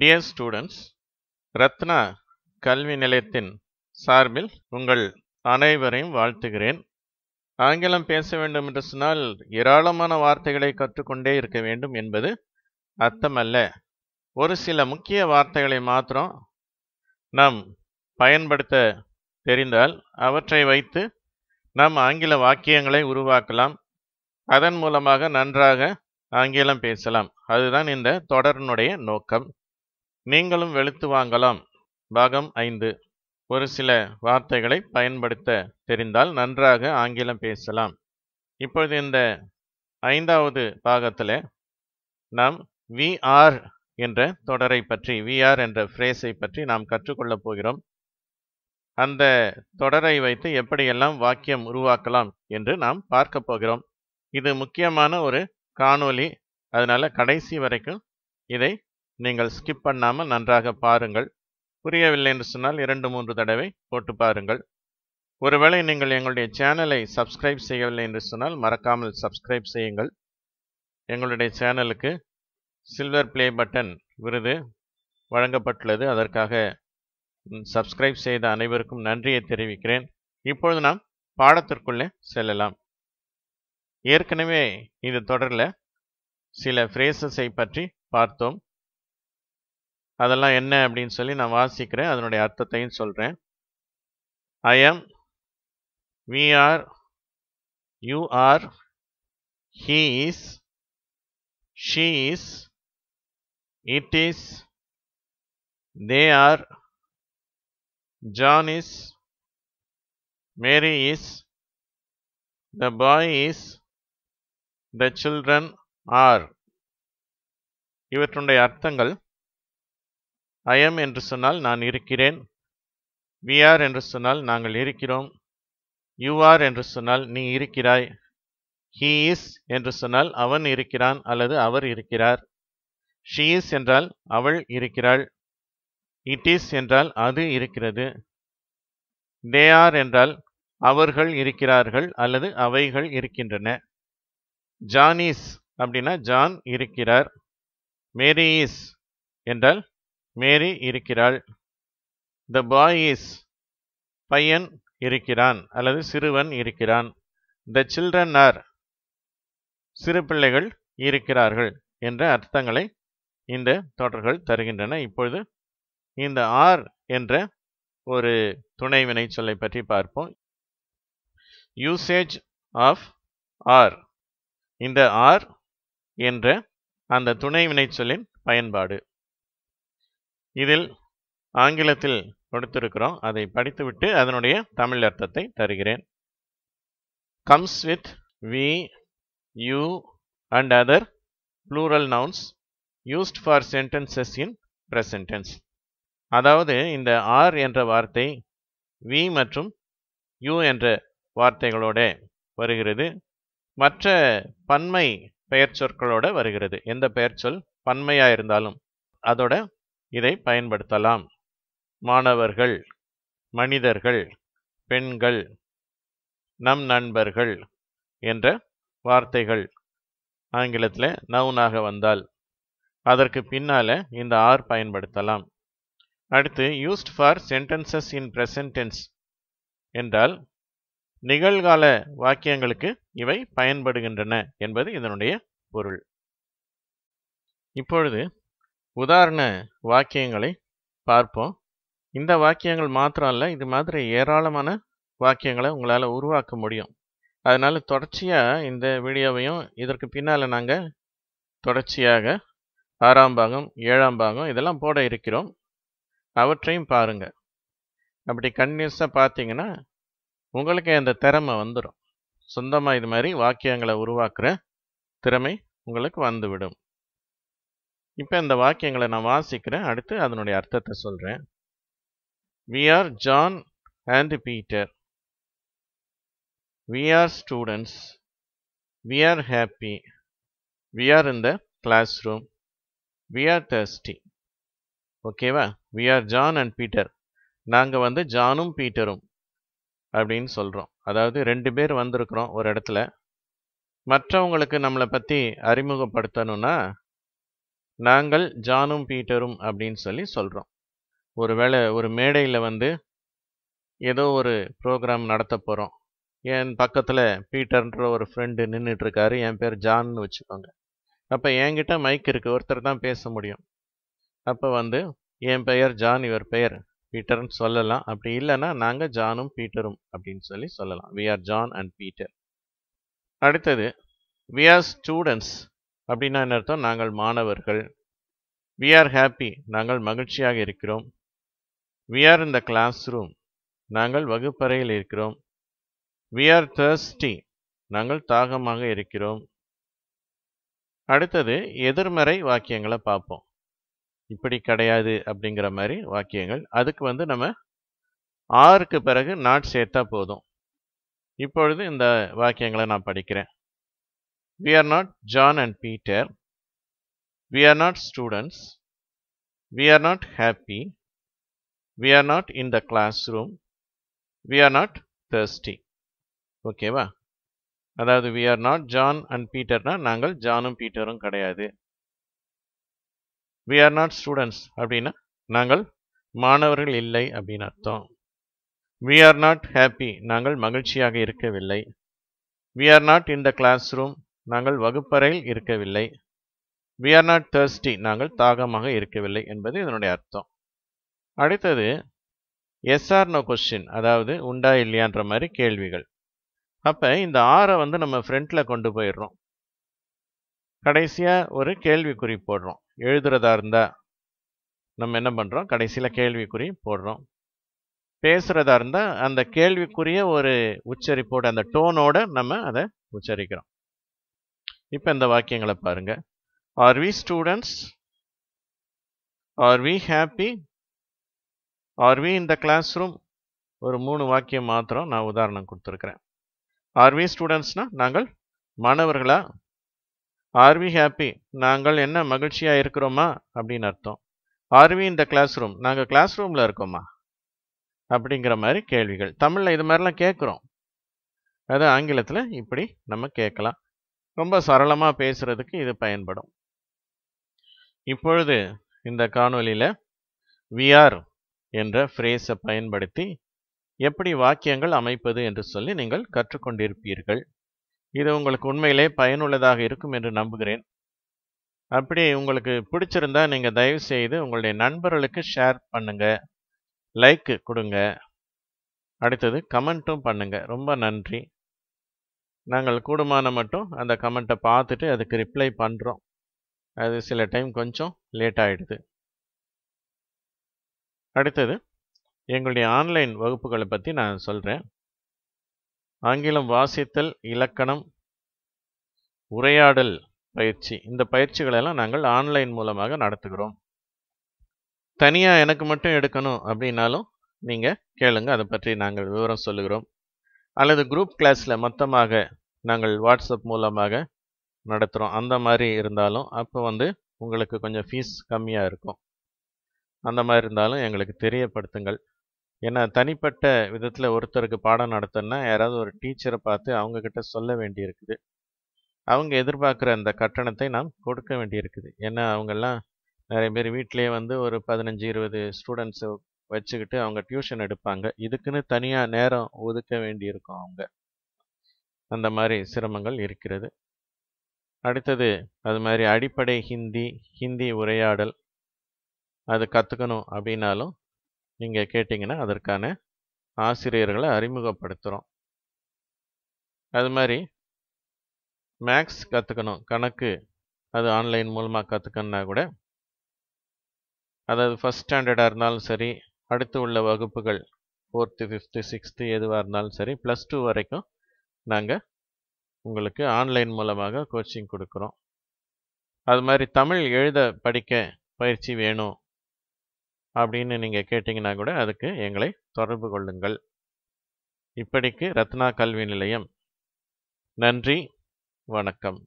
Dear students Ratna கல்வி நிலையத்தின் சார்பில் உங்கள் அனைவரையும் வாழ்த்துகிறேன் ஆங்கிலம் பேச வேண்டும் என்று சொன்னால் ஏராளமான வார்த்தைகளை கற்றுக்கொண்டே இருக்க வேண்டும் என்பது அர்த்தமல்ல ஒரு சில முக்கிய வார்த்தைகளை மாத்திரம் நாம் பயன்படுத்த தெரிந்தால் அவற்றை வைத்து நாம் ஆங்கில வாக்கியங்களை உருவாக்கலாம் அதன் மூலமாக நன்றாக ஆங்கிலம் பேசலாம் அதுதான் இந்த தொடரினுடைய நோக்கம் நீங்களும் வெளுத்து வாங்கலாம் பாகம் ஐந்து ஒரு சில வார்த்தைகளை பயன்படுத்த தெரிந்தால் நன்றாக ஆங்கிலம் பேசலாம் இப்பொழுது இந்த ஐந்தாவது பாகத்தில் நாம் வி ஆர் என்ற தொடரை பற்றி வி ஆர் என்ற ஃப்ரேஸை பற்றி நாம் கற்றுக்கொள்ளப் போகிறோம் அந்த தொடரை வைத்து எப்படியெல்லாம் வாக்கியம் உருவாக்கலாம் என்று நாம் பார்க்க போகிறோம் இது முக்கியமான ஒரு காணொளி அதனால் கடைசி வரைக்கும் இதை நீங்கள் ஸ்கிப் பண்ணாமல் நன்றாக பாருங்கள் புரியவில்லை என்று சொன்னால் இரண்டு மூன்று தடவை போட்டு பாருங்கள் ஒருவேளை நீங்கள் எங்களுடைய சேனலை சப்ஸ்கிரைப் செய்யவில்லை என்று சொன்னால் மறக்காமல் சப்ஸ்கிரைப் செய்யுங்கள் எங்களுடைய சேனலுக்கு சில்வர் பிளே பட்டன் விருது வழங்கப்பட்டுள்ளது அதற்காக சப்ஸ்கிரைப் செய்த அனைவருக்கும் நன்றியை தெரிவிக்கிறேன் இப்பொழுது நாம் பாடத்திற்குள்ளே செல்லலாம் ஏற்கனவே இது தொடரில் சில ஃப்ரேசஸை பற்றி பார்த்தோம் அதெல்லாம் என்ன அப்படின்னு சொல்லி நான் வாசிக்கிறேன் அதனுடைய அர்த்தத்தையும் சொல்கிறேன் I am we are you are he is she is it is they are John is Mary is the boy is the children are இவற்றுடைய அர்த்தங்கள் ஐஎம் என்று சொன்னால் நான் இருக்கிறேன் விஆர் என்று சொன்னால் நாங்கள் இருக்கிறோம் யூஆர் என்று சொன்னால் நீ இருக்கிறாய் ஹீ இஸ் என்று சொன்னால் அவன் இருக்கிறான் அல்லது அவர் இருக்கிறார் ஷீஇஸ் என்றால் அவள் இருக்கிறாள் இட் இஸ் என்றால் அது இருக்கிறது தே ஆர் என்றால் அவர்கள் இருக்கிறார்கள் அல்லது அவைகள் இருக்கின்றன ஜான் இஸ் அப்படின்னா ஜான் இருக்கிறார் மேரி இஸ் என்றால் மேரி இருக்கிறாள் த பாய் இஸ் பையன் இருக்கிறான் அல்லது சிறுவன் இருக்கிறான் த சில்ட்ரன் ஆர் சிறு பிள்ளைகள் இருக்கிறார்கள் என்ற அர்த்தங்களை இந்த தொடர்கள் தருகின்றன இப்பொழுது இந்த ஆர் என்ற ஒரு துணை வினை சொல்லை பற்றி பார்ப்போம் யூசேஜ் ஆஃப் ஆர் இந்த ஆர் என்ற அந்த துணை வினைச்சொல்லின் பயன்பாடு இதில் ஆங்கிலத்தில் கொடுத்திருக்கிறோம் அதை படித்துவிட்டு அதனுடைய தமிழ் அர்த்தத்தை தருகிறேன் comes with we you and other plural nouns used for sentences in present tense அதாவது இந்த ஆர் என்ற வார்த்தை வி மற்றும் யூ என்ற வார்த்தைகளோட வருகிறது மற்ற பன்மை பெயர் வருகிறது எந்த பெயர் சொல் பன்மையாக இருந்தாலும் அதோட இதை பயன்படுத்தலாம் மாணவர்கள் மனிதர்கள் பெண்கள் நம் நண்பர்கள் என்ற வார்த்தைகள் ஆங்கிலத்தில் நவுனாக வந்தால் அதற்கு பின்னால் இந்த ஆர் பயன்படுத்தலாம் அடுத்து used for sentences in present tense என்றால் நிகழ்கால வாக்கியங்களுக்கு இவை பயன்படுகின்றன என்பது இதனுடைய பொருள் இப்பொழுது உதாரண வாக்கியங்களை பார்ப்போம் இந்த வாக்கியங்கள் மாத்திரம் இல்லை இது மாதிரி ஏராளமான வாக்கியங்களை உங்களால் உருவாக்க முடியும் அதனால் தொடர்ச்சியாக இந்த வீடியோவையும் இதற்கு பின்னால் நாங்கள் தொடர்ச்சியாக ஆறாம் பாகம் ஏழாம் பாகம் இதெல்லாம் போட இருக்கிறோம் அவற்றையும் பாருங்கள் அப்படி கன்யூஸாக பார்த்தீங்கன்னா உங்களுக்கு அந்த திறமை வந்துடும் சொந்தமாக இது மாதிரி வாக்கியங்களை உருவாக்குற திறமை உங்களுக்கு வந்துவிடும் இப்போ இந்த வாக்கியங்களை நான் வாசிக்கிறேன் அடுத்து அதனுடைய அர்த்தத்தை சொல்கிறேன் we are John and Peter we are students we are happy we are in the class room we are thirsty ஓகேவா we are John and Peter நாங்கள் வந்து ஜானும் பீட்டரும் அப்படின்னு சொல்கிறோம் அதாவது ரெண்டு பேர் வந்திருக்கிறோம் ஒரு இடத்துல மற்றவங்களுக்கு நம்மளை பற்றி அறிமுகப்படுத்தணும்னா நாங்கள் ஜானும் பீட்டரும் அப்படின்னு சொல்லி சொல்கிறோம் ஒரு வேளை ஒரு மேடையில் வந்து ஏதோ ஒரு ப்ரோக்ராம் நடத்த போகிறோம் என் பக்கத்தில் பீட்டர்ன்ற ஒரு ஃப்ரெண்டு நின்றுட்டுருக்காரு என் பேர் ஜான்னு வச்சுக்கோங்க அப்போ என்கிட்ட மைக் இருக்குது ஒருத்தர் தான் பேச முடியும் அப்போ வந்து என் பெயர் ஜான் இவர் பெயர் பீட்டர்னு சொல்லலாம் அப்படி இல்லைன்னா நாங்கள் ஜானும் பீட்டரும் அப்படின்னு சொல்லி சொல்லலாம் we are John and Peter அடுத்தது வி ஆர் ஸ்டூடெண்ட்ஸ் அப்படின்னா என்ன அர்த்தம் நாங்கள் மாணவர்கள் வி ஆர் ஹாப்பி நாங்கள் மகிழ்ச்சியாக இருக்கிறோம் வி ஆர் இந்த கிளாஸ் ரூம் நாங்கள் வகுப்பறையில் இருக்கிறோம் வி ஆர் தேர்ஸ்டி நாங்கள் தாகமாக இருக்கிறோம் அடுத்தது எதிர்மறை வாக்கியங்களை பார்ப்போம் இப்படி கிடையாது அப்படிங்கிற மாதிரி வாக்கியங்கள் அதுக்கு வந்து நம்ம ஆறுக்கு பிறகு நாட் சேர்த்தா போதும் இப்பொழுது இந்த வாக்கியங்களை நான் படிக்கிறேன் We are not John and Peter. We are not students. We are not happy. We are not in the classroom. We are not thirsty. Okay, va? அதாவது we are not John and பீட்டர்னா நாங்கள் Johnும் Peterும் கடையாது. We are not students அப்படினா நாங்கள் மானவரில் இல்லை அப்படின்னு We are not happy நாங்கள் மகிழ்ச்சியாக இருக்கவில்லை வில்லை. We are not in the classroom நாங்கள் வகுப்பறையில் இருக்கவில்லை வி ஆர் நாட் தர்ஸ்டி நாங்கள் தாகமாக இருக்கவில்லை என்பது இதனுடைய அர்த்தம் அடுத்தது எஸ்ஆர் நோ கொஸ்டின் அதாவது உண்டா இல்லையான்ற மாதிரி கேள்விகள் அப்போ இந்த ஆறை வந்து நம்ம ஃப்ரெண்டில் கொண்டு போயிடுறோம் கடைசியாக ஒரு கேள்விக்குறி போடுறோம் எழுதுறதா இருந்தால் நம்ம என்ன பண்ணுறோம் கடைசியில் கேள்விக்குறி போடுறோம் பேசுகிறதா இருந்தால் அந்த கேள்விக்குரிய ஒரு உச்சரிப்போடு அந்த டோனோடு நம்ம அதை உச்சரிக்கிறோம் இப்போ இந்த வாக்கியங்களை பாருங்க are we students are we happy are we இந்த கிளாஸ் ரூம் ஒரு மூணு வாக்கியம் மாத்திரம் நான் உதாரணம் கொடுத்துருக்குறேன் ஆர் வி ஸ்டூடெண்ட்ஸ்னால் நாங்கள் மாணவர்களா ஆர் வி ஹாப்பி நாங்கள் என்ன மகிழ்ச்சியாக இருக்கிறோமா அப்படின்னு அர்த்தம் ஆர் வி இந்த கிளாஸ் ரூம் நாங்கள் கிளாஸ் ரூமில் இருக்கோமா அப்படிங்கிற மாதிரி கேள்விகள் தமிழில் இது மாதிரிலாம் கேட்குறோம் அது ஆங்கிலத்தில் இப்படி நம்ம கேட்கலாம் ரொம்ப சரளமாக பேசுகிறதுக்கு இது பயன்படும் இப்பொழுது இந்த காணொலியில் விஆர் என்ற ஃப்ரேஸை பயன்படுத்தி எப்படி வாக்கியங்கள் அமைப்பது என்று சொல்லி நீங்கள் கற்றுக்கொண்டிருப்பீர்கள் இது உங்களுக்கு உண்மையிலே பயனுள்ளதாக இருக்கும் என்று நம்புகிறேன் அப்படி உங்களுக்கு பிடிச்சிருந்தா நீங்கள் தயவு செய்து உங்களுடைய நண்பர்களுக்கு ஷேர் பண்ணுங்க லைக்கு கொடுங்க அடுத்தது கமெண்ட்டும் பண்ணுங்கள் ரொம்ப நன்றி நாங்கள் கூடுமான மட்டும் அந்த கமெண்ட்டை பார்த்துட்டு அதுக்கு ரிப்ளை பண்ணுறோம் அது சில டைம் கொஞ்சம் லேட் ஆகிடுது அடுத்தது எங்களுடைய ஆன்லைன் வகுப்புகளை பற்றி நான் சொல்கிறேன் ஆங்கிலம் வாசித்தல் இலக்கணம் உரையாடல் பயிற்சி இந்த பயிற்சிகளெல்லாம் நாங்கள் ஆன்லைன் மூலமாக நடத்துகிறோம் தனியாக எனக்கு மட்டும் எடுக்கணும் அப்படின்னாலும் நீங்கள் கேளுங்கள் அதை பற்றி நாங்கள் விவரம் சொல்லுகிறோம் அல்லது குரூப் கிளாஸில் மொத்தமாக நாங்கள் வாட்ஸ்அப் மூலமாக நடத்துகிறோம் அந்த மாதிரி இருந்தாலும் அப்போ வந்து உங்களுக்கு கொஞ்சம் ஃபீஸ் கம்மியாக இருக்கும் அந்த மாதிரி இருந்தாலும் எங்களுக்கு தெரியப்படுத்துங்கள் ஏன்னா தனிப்பட்ட விதத்தில் ஒருத்தருக்கு பாடம் நடத்தினா யாராவது ஒரு டீச்சரை பார்த்து அவங்கக்கிட்ட சொல்ல வேண்டியிருக்குது அவங்க எதிர்பார்க்குற அந்த கட்டணத்தை நாம் கொடுக்க வேண்டியிருக்குது ஏன்னா அவங்கெல்லாம் நிறைய பேர் வீட்டிலே வந்து ஒரு பதினஞ்சு இருபது ஸ்டூடெண்ட்ஸை வச்சுக்கிட்டு அவங்க டியூஷன் எடுப்பாங்க இதுக்குன்னு தனியாக நேரம் ஒதுக்க வேண்டியிருக்கும் அவங்க அந்த மாதிரி சிரமங்கள் இருக்கிறது அடுத்தது அது மாதிரி அடிப்படை ஹிந்தி ஹிந்தி உரையாடல் அது கற்றுக்கணும் அப்படின்னாலும் நீங்கள் கேட்டிங்கன்னா அதற்கான ஆசிரியர்களை அறிமுகப்படுத்துகிறோம் அது மாதிரி மேக்ஸ் கற்றுக்கணும் கணக்கு அது ஆன்லைன் மூலமாக கற்றுக்கணுன்னா கூட அதாவது ஃபஸ்ட் ஸ்டாண்டர்டாக இருந்தாலும் சரி அடுத்து உள்ள வகுப்புகள் ஃபோர்த்து ஃபிஃப்த்து சிக்ஸ்த்து எதுவாக இருந்தாலும் சரி ப்ளஸ் டூ வரைக்கும் நாங்கள் உங்களுக்கு ஆன்லைன் மூலமாக கோச்சிங் கொடுக்குறோம் அது மாதிரி தமிழ் எழுத படிக்க பயிற்சி வேணும் அப்படின்னு நீங்கள் கேட்டிங்கன்னா கூட அதுக்கு எங்களை தொடர்பு கொள்ளுங்கள் இப்படிக்கு ரத்னா கல்வி நிலையம் நன்றி வணக்கம்